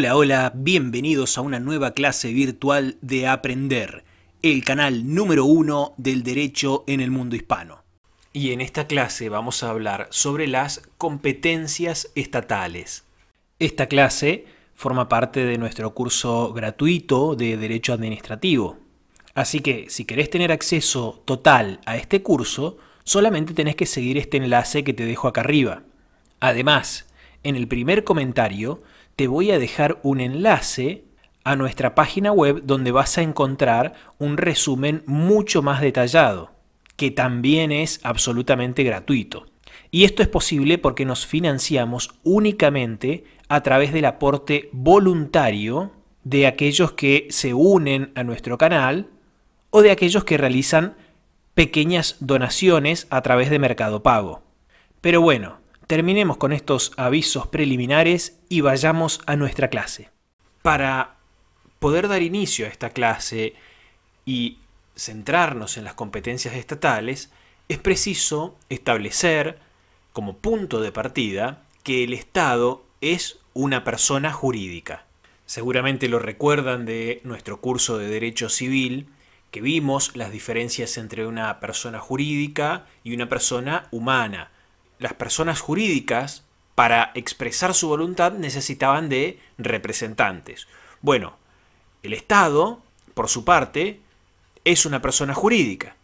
Hola, hola, bienvenidos a una nueva clase virtual de Aprender, el canal número uno del derecho en el mundo hispano. Y en esta clase vamos a hablar sobre las competencias estatales. Esta clase forma parte de nuestro curso gratuito de Derecho Administrativo. Así que si querés tener acceso total a este curso, solamente tenés que seguir este enlace que te dejo acá arriba. Además, en el primer comentario te voy a dejar un enlace a nuestra página web donde vas a encontrar un resumen mucho más detallado, que también es absolutamente gratuito. Y esto es posible porque nos financiamos únicamente a través del aporte voluntario de aquellos que se unen a nuestro canal o de aquellos que realizan pequeñas donaciones a través de Mercado Pago. Pero bueno, terminemos con estos avisos preliminares y vayamos a nuestra clase. Para poder dar inicio a esta clase y centrarnos en las competencias estatales, es preciso establecer como punto de partida que el Estado es una persona jurídica. Seguramente lo recuerdan de nuestro curso de Derecho Civil, que vimos las diferencias entre una persona jurídica y una persona humana las personas jurídicas, para expresar su voluntad, necesitaban de representantes. Bueno, el Estado, por su parte, es una persona jurídica.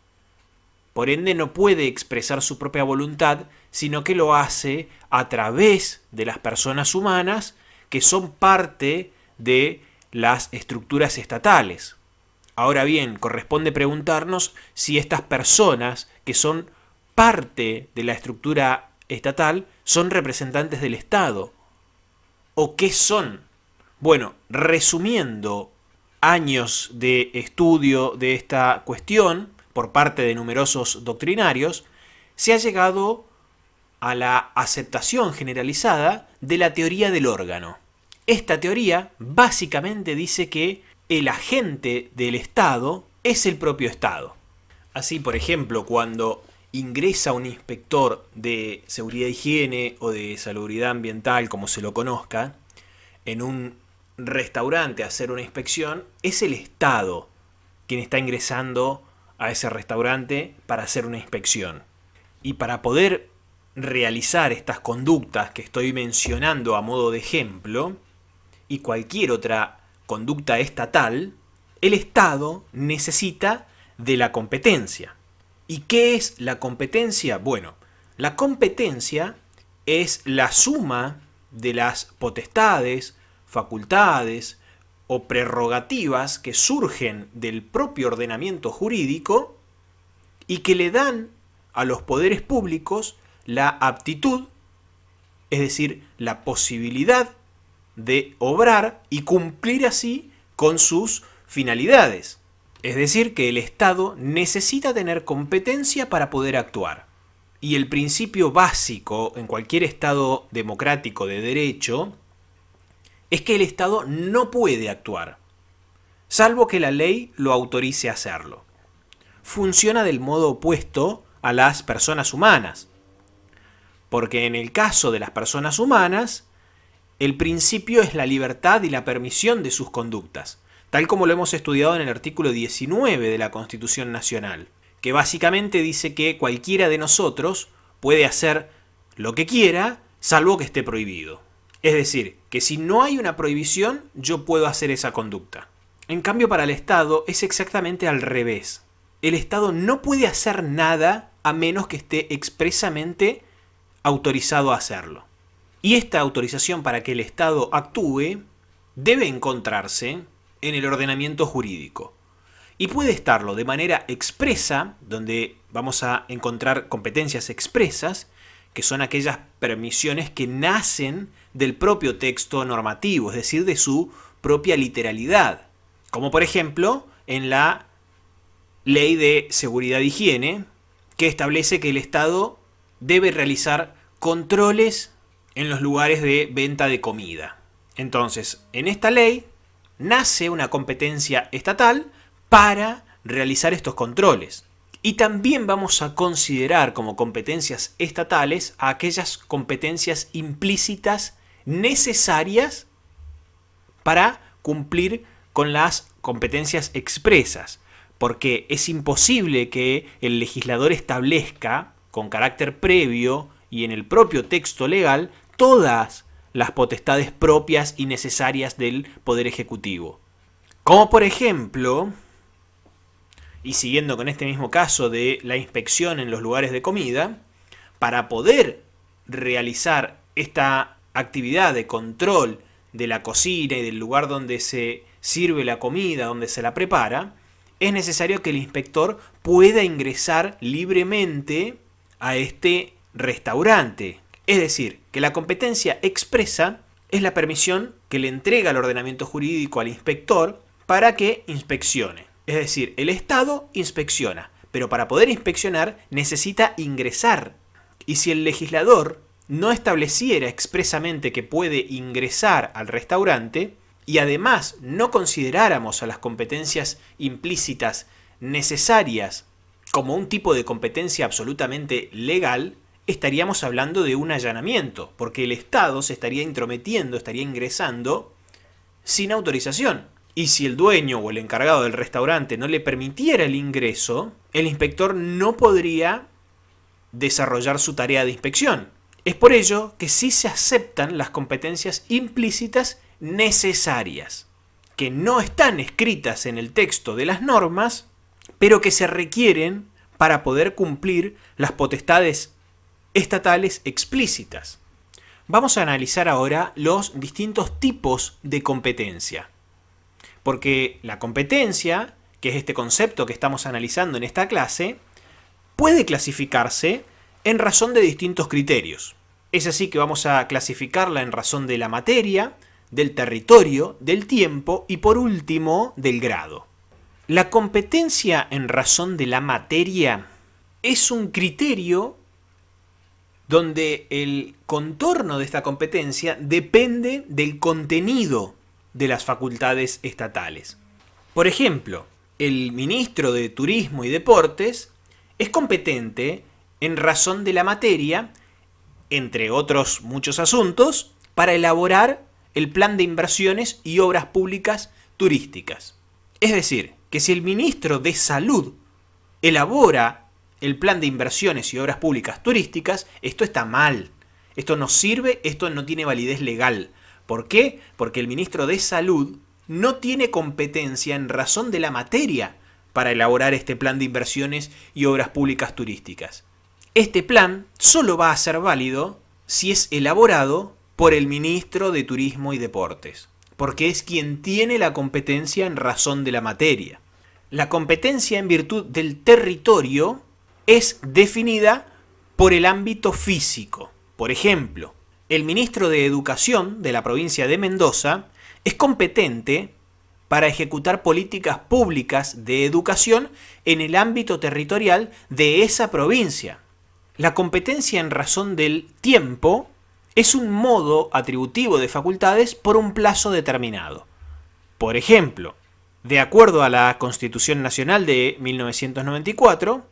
Por ende, no puede expresar su propia voluntad, sino que lo hace a través de las personas humanas que son parte de las estructuras estatales. Ahora bien, corresponde preguntarnos si estas personas que son parte de la estructura estatal son representantes del Estado. ¿O qué son? Bueno, resumiendo años de estudio de esta cuestión por parte de numerosos doctrinarios, se ha llegado a la aceptación generalizada de la teoría del órgano. Esta teoría básicamente dice que el agente del Estado es el propio Estado. Así, por ejemplo, cuando ingresa un inspector de seguridad e higiene o de salubridad ambiental, como se lo conozca, en un restaurante a hacer una inspección, es el Estado quien está ingresando a ese restaurante para hacer una inspección. Y para poder realizar estas conductas que estoy mencionando a modo de ejemplo, y cualquier otra conducta estatal, el Estado necesita de la competencia. ¿Y qué es la competencia? Bueno, la competencia es la suma de las potestades, facultades o prerrogativas que surgen del propio ordenamiento jurídico y que le dan a los poderes públicos la aptitud, es decir, la posibilidad de obrar y cumplir así con sus finalidades. Es decir, que el Estado necesita tener competencia para poder actuar. Y el principio básico en cualquier Estado democrático de derecho es que el Estado no puede actuar, salvo que la ley lo autorice a hacerlo. Funciona del modo opuesto a las personas humanas, porque en el caso de las personas humanas, el principio es la libertad y la permisión de sus conductas tal como lo hemos estudiado en el artículo 19 de la Constitución Nacional, que básicamente dice que cualquiera de nosotros puede hacer lo que quiera, salvo que esté prohibido. Es decir, que si no hay una prohibición, yo puedo hacer esa conducta. En cambio, para el Estado es exactamente al revés. El Estado no puede hacer nada a menos que esté expresamente autorizado a hacerlo. Y esta autorización para que el Estado actúe debe encontrarse en el ordenamiento jurídico. Y puede estarlo de manera expresa, donde vamos a encontrar competencias expresas, que son aquellas permisiones que nacen del propio texto normativo, es decir, de su propia literalidad. Como por ejemplo en la Ley de Seguridad e Higiene, que establece que el Estado debe realizar controles en los lugares de venta de comida. Entonces, en esta ley nace una competencia estatal para realizar estos controles. Y también vamos a considerar como competencias estatales aquellas competencias implícitas necesarias para cumplir con las competencias expresas, porque es imposible que el legislador establezca con carácter previo y en el propio texto legal todas las potestades propias y necesarias del Poder Ejecutivo. Como por ejemplo, y siguiendo con este mismo caso de la inspección en los lugares de comida, para poder realizar esta actividad de control de la cocina y del lugar donde se sirve la comida, donde se la prepara, es necesario que el inspector pueda ingresar libremente a este restaurante, es decir, que la competencia expresa es la permisión que le entrega el ordenamiento jurídico al inspector para que inspeccione. Es decir, el Estado inspecciona, pero para poder inspeccionar necesita ingresar. Y si el legislador no estableciera expresamente que puede ingresar al restaurante, y además no consideráramos a las competencias implícitas necesarias como un tipo de competencia absolutamente legal, estaríamos hablando de un allanamiento, porque el Estado se estaría intrometiendo, estaría ingresando sin autorización. Y si el dueño o el encargado del restaurante no le permitiera el ingreso, el inspector no podría desarrollar su tarea de inspección. Es por ello que sí se aceptan las competencias implícitas necesarias, que no están escritas en el texto de las normas, pero que se requieren para poder cumplir las potestades estatales explícitas. Vamos a analizar ahora los distintos tipos de competencia. Porque la competencia, que es este concepto que estamos analizando en esta clase, puede clasificarse en razón de distintos criterios. Es así que vamos a clasificarla en razón de la materia, del territorio, del tiempo y por último del grado. La competencia en razón de la materia es un criterio donde el contorno de esta competencia depende del contenido de las facultades estatales. Por ejemplo, el ministro de Turismo y Deportes es competente en razón de la materia, entre otros muchos asuntos, para elaborar el plan de inversiones y obras públicas turísticas. Es decir, que si el ministro de Salud elabora el plan de inversiones y obras públicas turísticas, esto está mal. Esto no sirve, esto no tiene validez legal. ¿Por qué? Porque el ministro de Salud no tiene competencia en razón de la materia para elaborar este plan de inversiones y obras públicas turísticas. Este plan solo va a ser válido si es elaborado por el ministro de Turismo y Deportes, porque es quien tiene la competencia en razón de la materia. La competencia en virtud del territorio es definida por el ámbito físico. Por ejemplo, el ministro de Educación de la provincia de Mendoza es competente para ejecutar políticas públicas de educación en el ámbito territorial de esa provincia. La competencia en razón del tiempo es un modo atributivo de facultades por un plazo determinado. Por ejemplo, de acuerdo a la Constitución Nacional de 1994,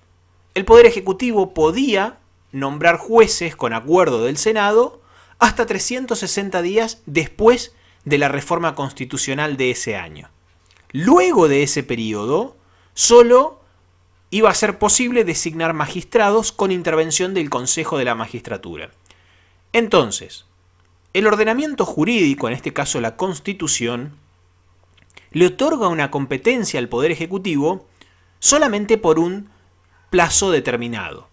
el Poder Ejecutivo podía nombrar jueces con acuerdo del Senado hasta 360 días después de la reforma constitucional de ese año. Luego de ese periodo, solo iba a ser posible designar magistrados con intervención del Consejo de la Magistratura. Entonces, el ordenamiento jurídico, en este caso la Constitución, le otorga una competencia al Poder Ejecutivo solamente por un plazo determinado.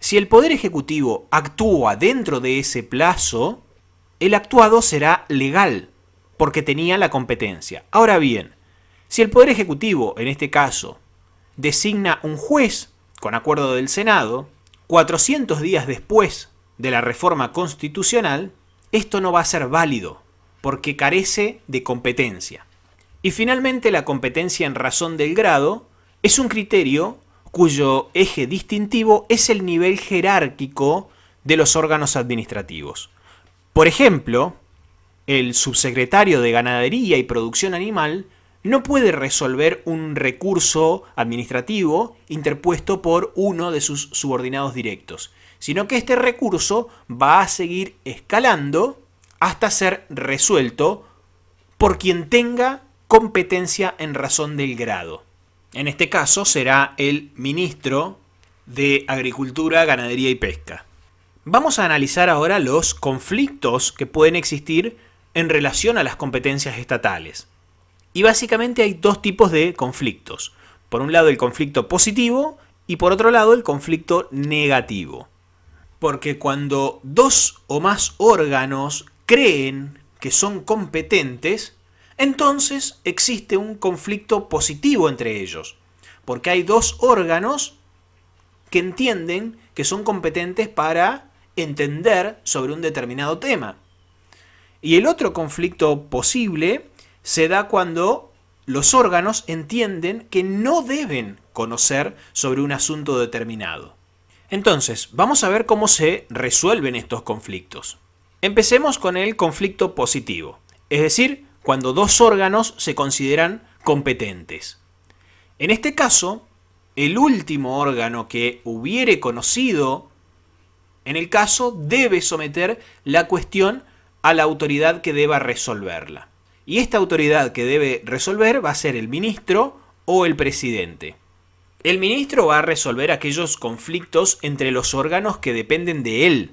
Si el Poder Ejecutivo actúa dentro de ese plazo, el actuado será legal, porque tenía la competencia. Ahora bien, si el Poder Ejecutivo, en este caso, designa un juez, con acuerdo del Senado, 400 días después de la reforma constitucional, esto no va a ser válido, porque carece de competencia. Y finalmente la competencia en razón del grado es un criterio cuyo eje distintivo es el nivel jerárquico de los órganos administrativos. Por ejemplo, el subsecretario de Ganadería y Producción Animal no puede resolver un recurso administrativo interpuesto por uno de sus subordinados directos, sino que este recurso va a seguir escalando hasta ser resuelto por quien tenga competencia en razón del grado. En este caso será el ministro de Agricultura, Ganadería y Pesca. Vamos a analizar ahora los conflictos que pueden existir en relación a las competencias estatales. Y básicamente hay dos tipos de conflictos. Por un lado el conflicto positivo y por otro lado el conflicto negativo. Porque cuando dos o más órganos creen que son competentes, entonces existe un conflicto positivo entre ellos, porque hay dos órganos que entienden que son competentes para entender sobre un determinado tema. Y el otro conflicto posible se da cuando los órganos entienden que no deben conocer sobre un asunto determinado. Entonces, vamos a ver cómo se resuelven estos conflictos. Empecemos con el conflicto positivo, es decir, cuando dos órganos se consideran competentes. En este caso, el último órgano que hubiere conocido, en el caso, debe someter la cuestión a la autoridad que deba resolverla. Y esta autoridad que debe resolver va a ser el ministro o el presidente. El ministro va a resolver aquellos conflictos entre los órganos que dependen de él,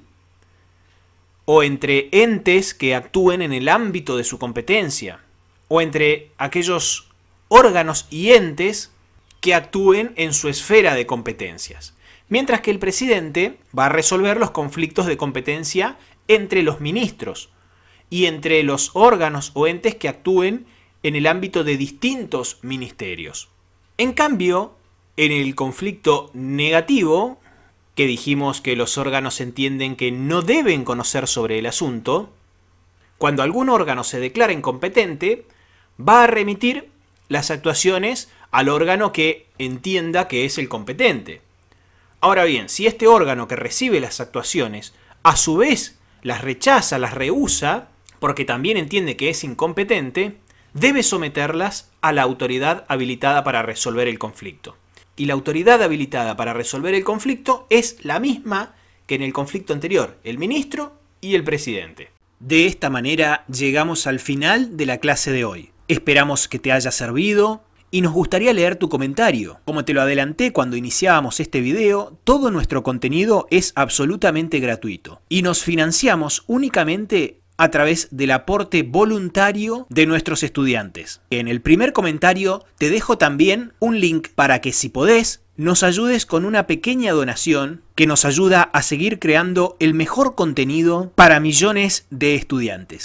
o entre entes que actúen en el ámbito de su competencia, o entre aquellos órganos y entes que actúen en su esfera de competencias, mientras que el presidente va a resolver los conflictos de competencia entre los ministros y entre los órganos o entes que actúen en el ámbito de distintos ministerios. En cambio, en el conflicto negativo, que dijimos que los órganos entienden que no deben conocer sobre el asunto, cuando algún órgano se declara incompetente, va a remitir las actuaciones al órgano que entienda que es el competente. Ahora bien, si este órgano que recibe las actuaciones a su vez las rechaza, las rehúsa, porque también entiende que es incompetente, debe someterlas a la autoridad habilitada para resolver el conflicto y la autoridad habilitada para resolver el conflicto es la misma que en el conflicto anterior, el ministro y el presidente. De esta manera llegamos al final de la clase de hoy. Esperamos que te haya servido y nos gustaría leer tu comentario. Como te lo adelanté cuando iniciábamos este video, todo nuestro contenido es absolutamente gratuito y nos financiamos únicamente a través del aporte voluntario de nuestros estudiantes. En el primer comentario te dejo también un link para que si podés nos ayudes con una pequeña donación que nos ayuda a seguir creando el mejor contenido para millones de estudiantes.